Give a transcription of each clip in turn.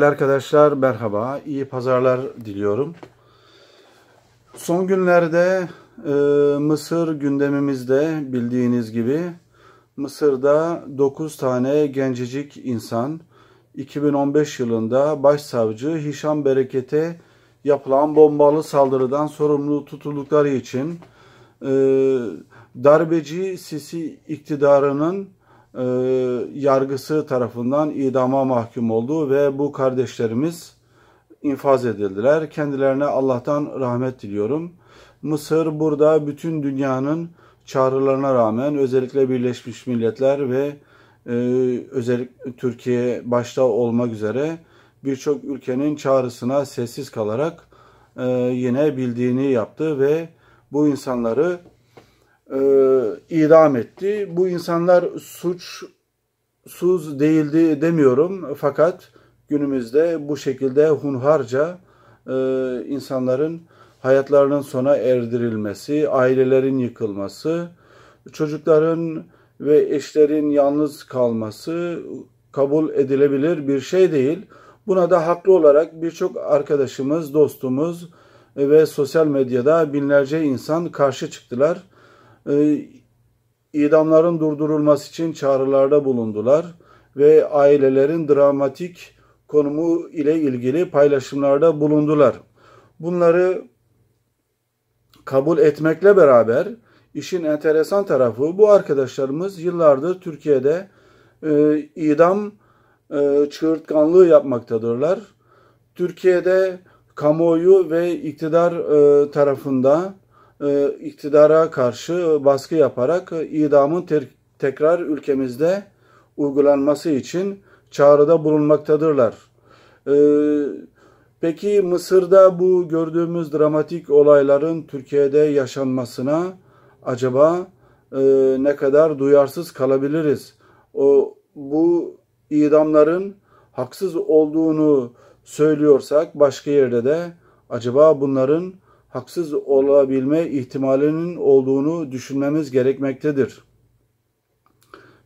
Arkadaşlar merhaba, iyi pazarlar diliyorum. Son günlerde e, Mısır gündemimizde bildiğiniz gibi Mısır'da 9 tane gencecik insan 2015 yılında başsavcı Hişam Bereket'e yapılan bombalı saldırıdan sorumlu tutuldukları için e, darbeci Sisi iktidarının e, yargısı tarafından idama mahkum oldu ve bu kardeşlerimiz infaz edildiler. Kendilerine Allah'tan rahmet diliyorum. Mısır burada bütün dünyanın çağrılarına rağmen özellikle Birleşmiş Milletler ve e, özellikle Türkiye başta olmak üzere birçok ülkenin çağrısına sessiz kalarak e, yine bildiğini yaptı ve bu insanları e, idam etti. Bu insanlar suçsuz değildi demiyorum fakat günümüzde bu şekilde hunharca e, insanların hayatlarının sona erdirilmesi, ailelerin yıkılması, çocukların ve eşlerin yalnız kalması kabul edilebilir bir şey değil. Buna da haklı olarak birçok arkadaşımız, dostumuz ve sosyal medyada binlerce insan karşı çıktılar e, idamların durdurulması için çağrılarda bulundular ve ailelerin dramatik konumu ile ilgili paylaşımlarda bulundular. Bunları kabul etmekle beraber işin enteresan tarafı bu arkadaşlarımız yıllardır Türkiye'de e, idam e, çığırtkanlığı yapmaktadırlar. Türkiye'de kamuoyu ve iktidar e, tarafında e, iktidara karşı baskı yaparak idamın tekrar ülkemizde uygulanması için çağrıda bulunmaktadırlar. E, peki Mısır'da bu gördüğümüz dramatik olayların Türkiye'de yaşanmasına acaba e, ne kadar duyarsız kalabiliriz? O bu idamların haksız olduğunu söylüyorsak başka yerde de acaba bunların haksız olabilme ihtimalinin olduğunu düşünmemiz gerekmektedir.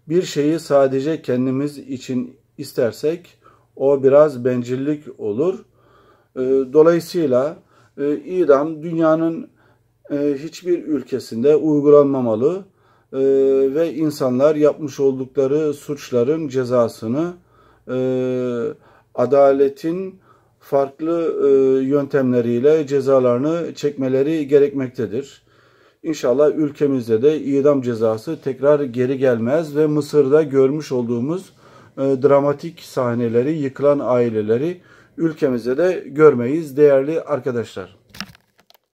Bir şeyi sadece kendimiz için istersek o biraz bencillik olur. Ee, dolayısıyla e, İran dünyanın e, hiçbir ülkesinde uygulanmamalı e, ve insanlar yapmış oldukları suçların cezasını adaletin farklı e, yöntemleriyle cezalarını çekmeleri gerekmektedir. İnşallah ülkemizde de idam cezası tekrar geri gelmez ve Mısır'da görmüş olduğumuz e, dramatik sahneleri, yıkılan aileleri ülkemizde de görmeyiz değerli arkadaşlar.